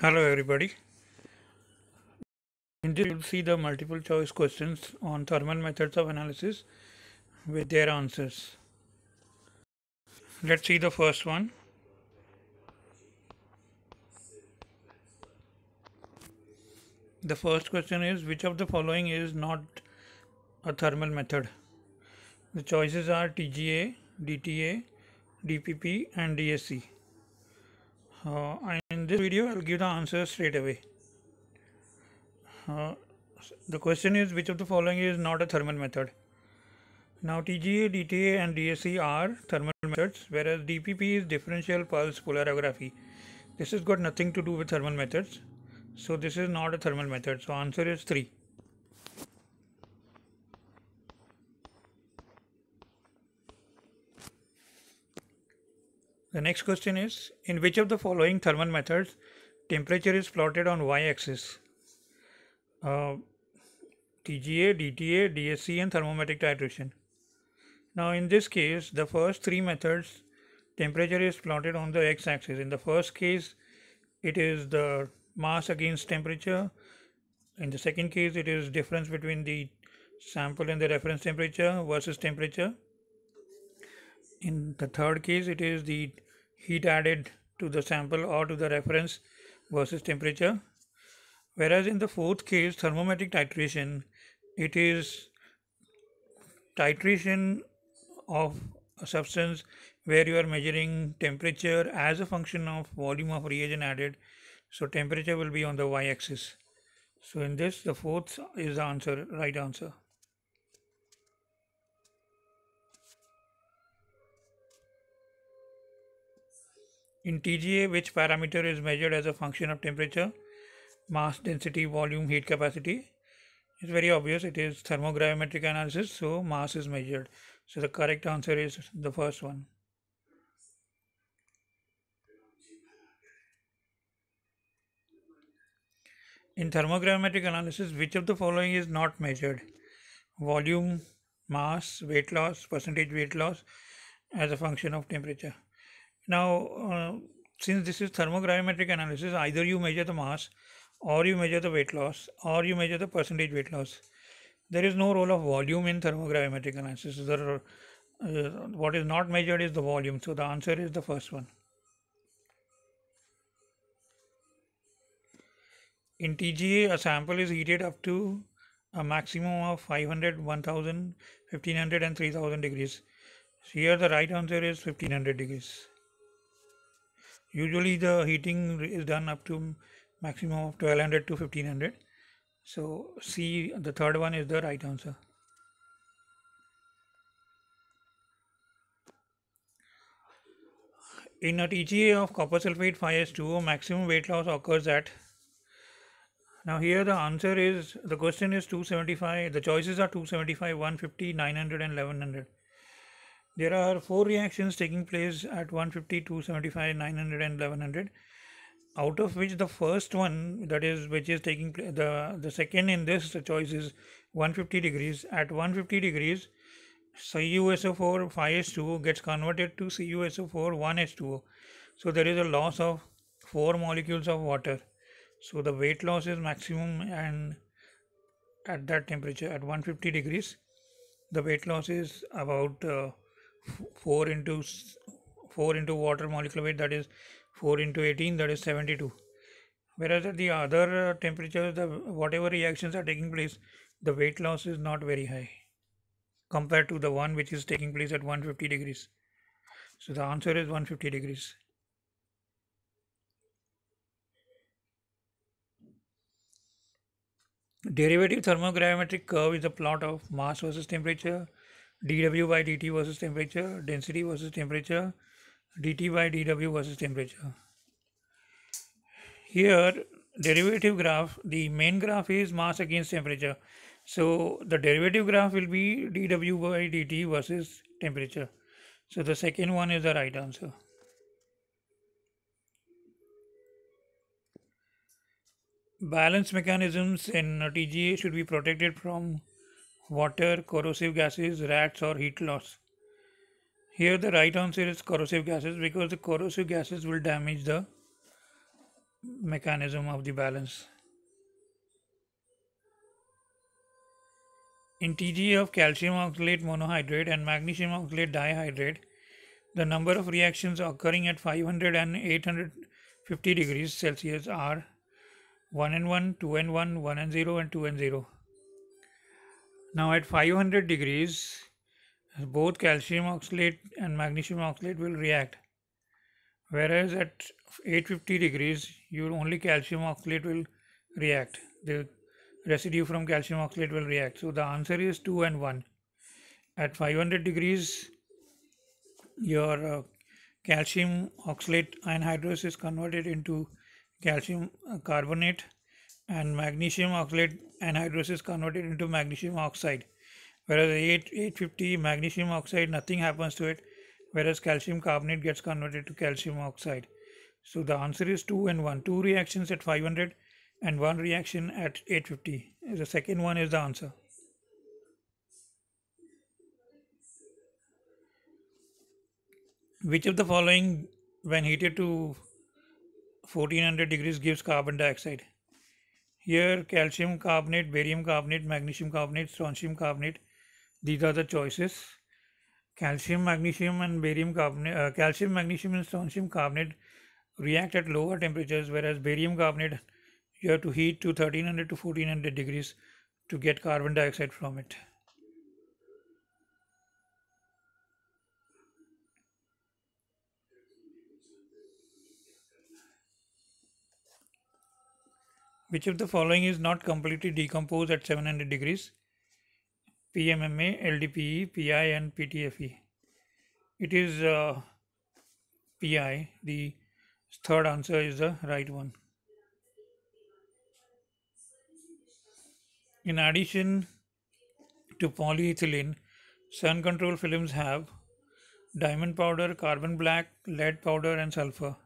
Hello everybody. In this you'll see the multiple choice questions on thermal methods of analysis with their answers. Let's see the first one. The first question is which of the following is not a thermal method? The choices are TGA, DTA, DPP and DSC. Uh, in this video, I'll give the answer straight away. Uh, the question is which of the following is not a thermal method? Now TGA, DTA and DSC are thermal methods whereas DPP is differential pulse polarography. This has got nothing to do with thermal methods. So this is not a thermal method. So answer is 3. The next question is, in which of the following thermal methods temperature is plotted on y-axis? Uh, TGA, DTA, DSC and thermometric titration. Now in this case, the first three methods temperature is plotted on the x-axis. In the first case, it is the mass against temperature. In the second case, it is difference between the sample and the reference temperature versus temperature. In the third case, it is the heat added to the sample or to the reference versus temperature. Whereas in the fourth case, thermometric titration, it is titration of a substance where you are measuring temperature as a function of volume of reagent added. So temperature will be on the y-axis. So in this, the fourth is the answer, right answer. In TGA, which parameter is measured as a function of temperature, mass density, volume, heat capacity? It's very obvious it is thermogravimetric analysis, so mass is measured. So the correct answer is the first one. In thermogrammatic analysis, which of the following is not measured? Volume, mass, weight loss, percentage weight loss as a function of temperature. Now, uh, since this is thermogrammetric analysis, either you measure the mass or you measure the weight loss or you measure the percentage weight loss. There is no role of volume in thermogrammetric analysis. There are, uh, what is not measured is the volume. So the answer is the first one. In TGA, a sample is heated up to a maximum of 500, 1000, 1500 and 3000 degrees. So here the right answer is 1500 degrees usually the heating is done up to maximum of 1200 to 1500 so C the third one is the right answer in a TGA of copper sulfate 5s2 maximum weight loss occurs at now here the answer is the question is 275 the choices are 275 150 900 and 1100 there are four reactions taking place at 150, 275, 900 and 1100 out of which the first one that is which is taking the the second in this choice is 150 degrees at 150 degrees CuSO4 5H2O gets converted to CuSO4 1H2O so there is a loss of 4 molecules of water so the weight loss is maximum and at that temperature at 150 degrees the weight loss is about uh, 4 into 4 into water molecular weight that is 4 into 18 that is 72 whereas at the other uh, temperatures the whatever reactions are taking place the weight loss is not very high compared to the one which is taking place at 150 degrees so the answer is 150 degrees derivative thermogravimetric curve is a plot of mass versus temperature dw by dt versus temperature, density versus temperature, dt by dw versus temperature. Here, derivative graph, the main graph is mass against temperature. So, the derivative graph will be dw by dt versus temperature. So, the second one is the right answer. Balance mechanisms in TGA should be protected from water, corrosive gases, rats, or heat loss. Here the right answer is corrosive gases because the corrosive gases will damage the mechanism of the balance. In TG of calcium oxalate monohydrate and magnesium oxalate dihydrate, the number of reactions occurring at 500 and 850 degrees Celsius are 1 and 1, 2 and 1, 1 and 0 and 2 and 0. Now at 500 degrees, both calcium oxalate and magnesium oxalate will react. Whereas at 850 degrees, your only calcium oxalate will react. The residue from calcium oxalate will react. So the answer is 2 and 1. At 500 degrees, your uh, calcium oxalate anhydrous is converted into calcium uh, carbonate and magnesium oxalate anhydrous is converted into magnesium oxide whereas 8, 850 magnesium oxide nothing happens to it whereas calcium carbonate gets converted to calcium oxide so the answer is 2 and 1 two reactions at 500 and one reaction at 850 the second one is the answer which of the following when heated to 1400 degrees gives carbon dioxide Here calcium carbonate, barium carbonate, magnesium carbonate, strontium carbonate. These are the choices. Calcium, magnesium and barium carbonate, uh, calcium, magnesium and strontium carbonate react at lower temperatures whereas barium carbonate you have to heat to 1300 to 1400 degrees to get carbon dioxide from it. Which of the following is not completely decomposed at 700 degrees? PMMA, LDPE, PI and PTFE. It is uh, PI. The third answer is the right one. In addition to polyethylene, sun control films have diamond powder, carbon black, lead powder and sulfur.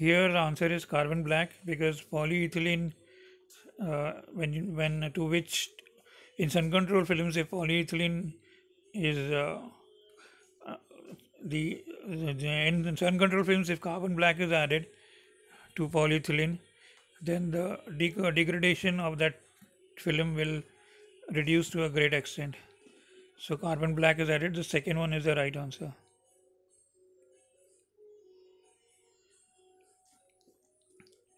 Here the answer is carbon black because polyethylene uh, when when uh, to which in sun control films if polyethylene is uh, uh the, the in sun control films if carbon black is added to polyethylene then the deg- degradation of that film will reduce to a great extent so carbon black is added the second one is the right answer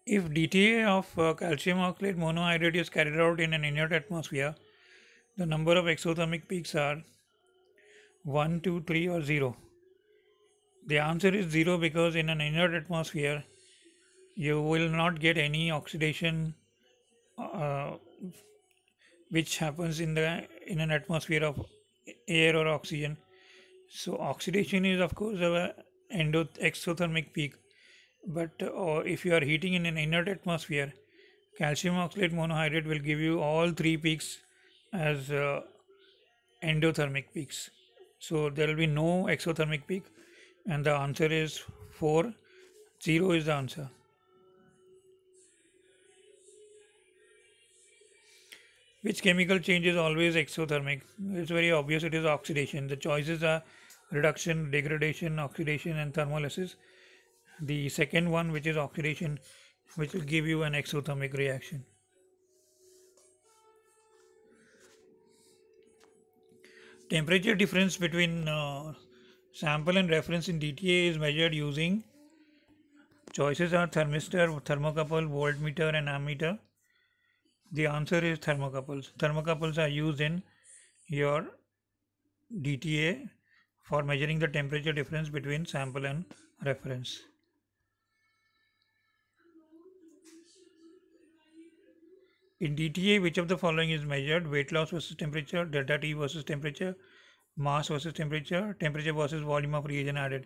If DTA of uh, calcium oxalate monohydrate is carried out in an inert atmosphere, the number of exothermic peaks are 1, 2, 3 or 0. The answer is 0 because in an inert atmosphere, you will not get any oxidation uh, which happens in the in an atmosphere of air or oxygen so oxidation is of course an endo exothermic peak but uh, if you are heating in an inert atmosphere calcium oxalate monohydrate will give you all three peaks as uh, endothermic peaks so there will be no exothermic peak and the answer is 4 0 is the answer which chemical change is always exothermic it's very obvious it is oxidation the choices are reduction degradation oxidation and thermolysis the second one which is oxidation which will give you an exothermic reaction. Temperature difference between uh, sample and reference in DTA is measured using choices are thermistor, thermocouple, voltmeter and ammeter. The answer is thermocouples. Thermocouples are used in your DTA for measuring the temperature difference between sample and reference. In DTA, which of the following is measured? Weight loss versus temperature, delta T versus temperature, mass versus temperature, temperature versus volume of reagent added.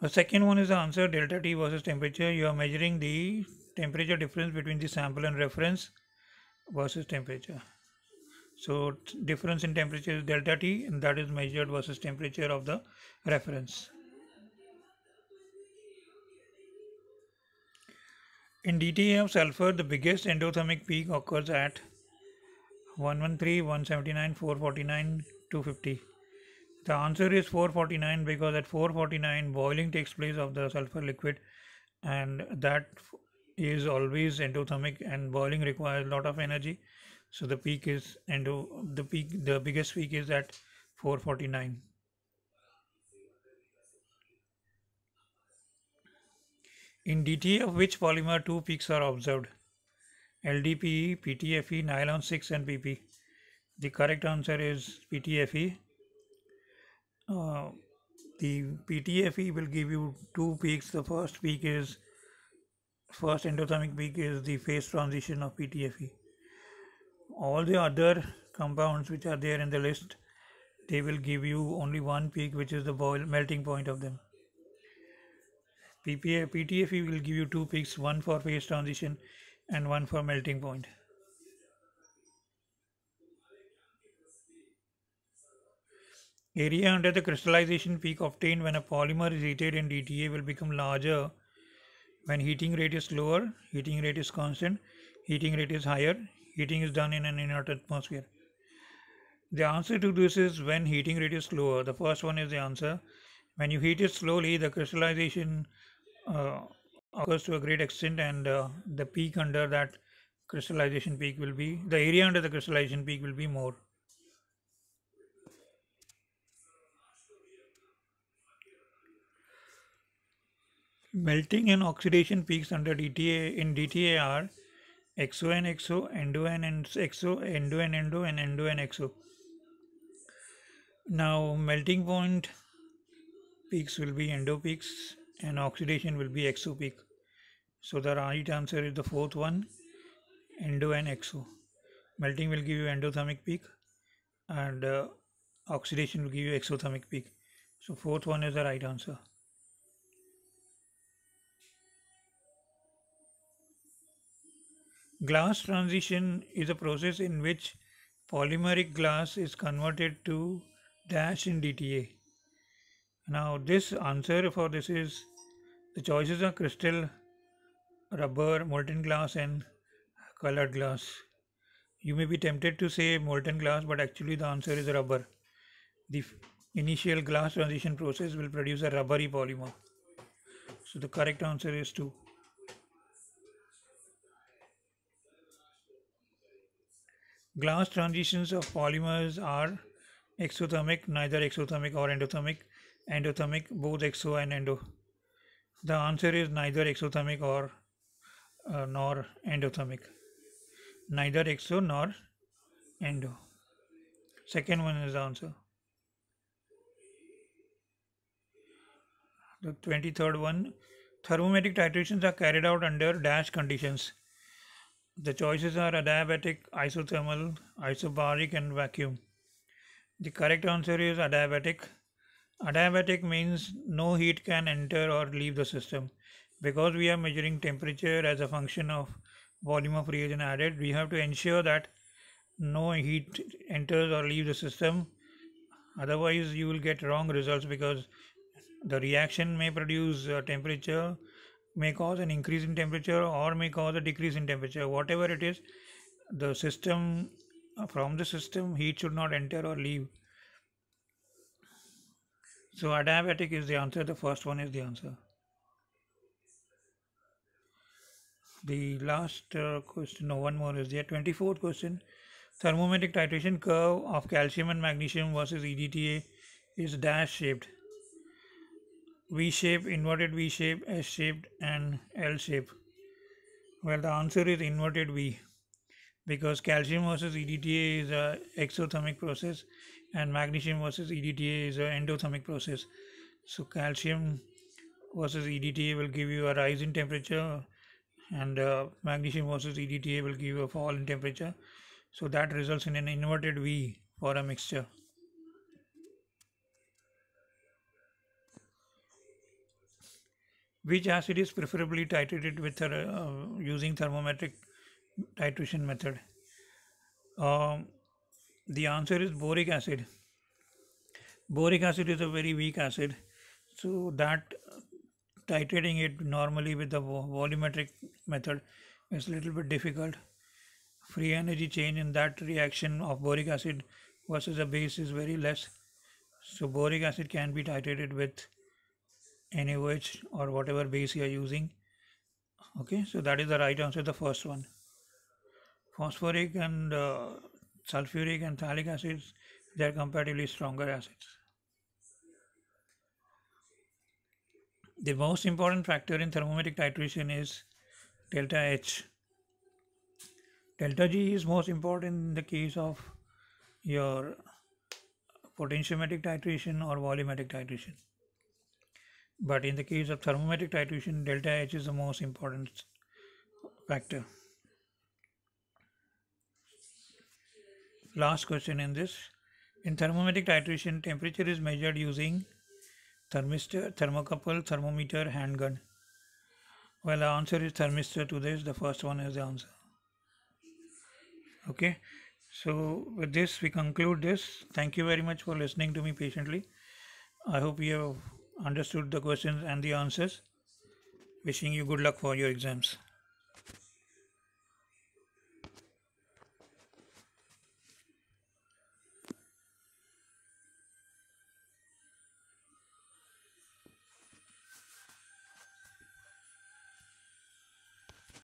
The second one is the answer delta T versus temperature. You are measuring the temperature difference between the sample and reference versus temperature. So difference in temperature is delta T and that is measured versus temperature of the reference. In D T M of sulfur, the biggest endothermic peak occurs at 113, 179, 449, 250. The answer is 449 because at 449 boiling takes place of the sulfur liquid and that is always endothermic and boiling requires a lot of energy so the peak is endo the peak the biggest peak is at 449 In DTA of which polymer two peaks are observed? LDPE, PTFE, nylon 6 and PP. The correct answer is PTFE. Uh, the PTFE will give you two peaks. The first peak is first endothermic peak is the phase transition of PTFE. All the other compounds which are there in the list, they will give you only one peak, which is the boil melting point of them. PPA, PTFE will give you two peaks, one for phase transition and one for melting point. Area under the crystallization peak obtained when a polymer is heated in DTA will become larger when heating rate is lower, heating rate is constant, heating rate is higher, heating is done in an inert atmosphere. The answer to this is when heating rate is lower. The first one is the answer. When you heat it slowly, the crystallization uh, occurs to a great extent and uh, the peak under that crystallization peak will be the area under the crystallization peak will be more melting and oxidation peaks under DTA in DTA are XO and XO, endo and XO endo and endo, and endo and XO. Now melting point peaks will be endo peaks and oxidation will be exopic. So the right answer is the fourth one, endo and exo. Melting will give you endothermic peak and uh, oxidation will give you exothermic peak. So fourth one is the right answer. Glass transition is a process in which polymeric glass is converted to dash in DTA. Now this answer for this is the choices are crystal, rubber, molten glass and colored glass. You may be tempted to say molten glass but actually the answer is rubber. The initial glass transition process will produce a rubbery polymer. So the correct answer is 2. Glass transitions of polymers are exothermic, neither exothermic or endothermic endothermic, both exo and endo? The answer is neither exothermic or uh, nor endothermic. Neither exo nor endo. Second one is the answer. The 23rd one thermometric titrations are carried out under dash conditions. The choices are adiabatic, isothermal, isobaric, and vacuum. The correct answer is adiabatic Adiabatic means no heat can enter or leave the system. Because we are measuring temperature as a function of volume of reagent added, we have to ensure that no heat enters or leaves the system. Otherwise, you will get wrong results because the reaction may produce uh, temperature, may cause an increase in temperature, or may cause a decrease in temperature. Whatever it is, the system uh, from the system, heat should not enter or leave. So adiabatic is the answer. The first one is the answer. The last uh, question, no, one more is there. 24th question. Thermometric titration curve of calcium and magnesium versus EDTA is dash shaped. V shape, inverted V shape, S shaped and L shape. Well, the answer is inverted V because calcium versus EDTA is a exothermic process and magnesium versus EDTA is an endothermic process. So calcium versus EDTA will give you a rise in temperature and uh, magnesium versus EDTA will give you a fall in temperature. So that results in an inverted V for a mixture. Which acid is preferably titrated with uh, using thermometric titration method? Um, the answer is boric acid. Boric acid is a very weak acid, so that titrating it normally with the volumetric method is a little bit difficult. Free energy change in that reaction of boric acid versus a base is very less. So boric acid can be titrated with any which or whatever base you are using. Okay, so that is the right answer, the first one phosphoric and uh, sulfuric and thalic acids, they are comparatively stronger acids. The most important factor in thermometric titration is delta H. Delta G is most important in the case of your potentiometric titration or volumetric titration. But in the case of thermometric titration, delta H is the most important factor. last question in this in thermometric titration temperature is measured using thermistor thermocouple thermometer handgun well the answer is thermistor to this the first one is the answer okay so with this we conclude this thank you very much for listening to me patiently i hope you have understood the questions and the answers wishing you good luck for your exams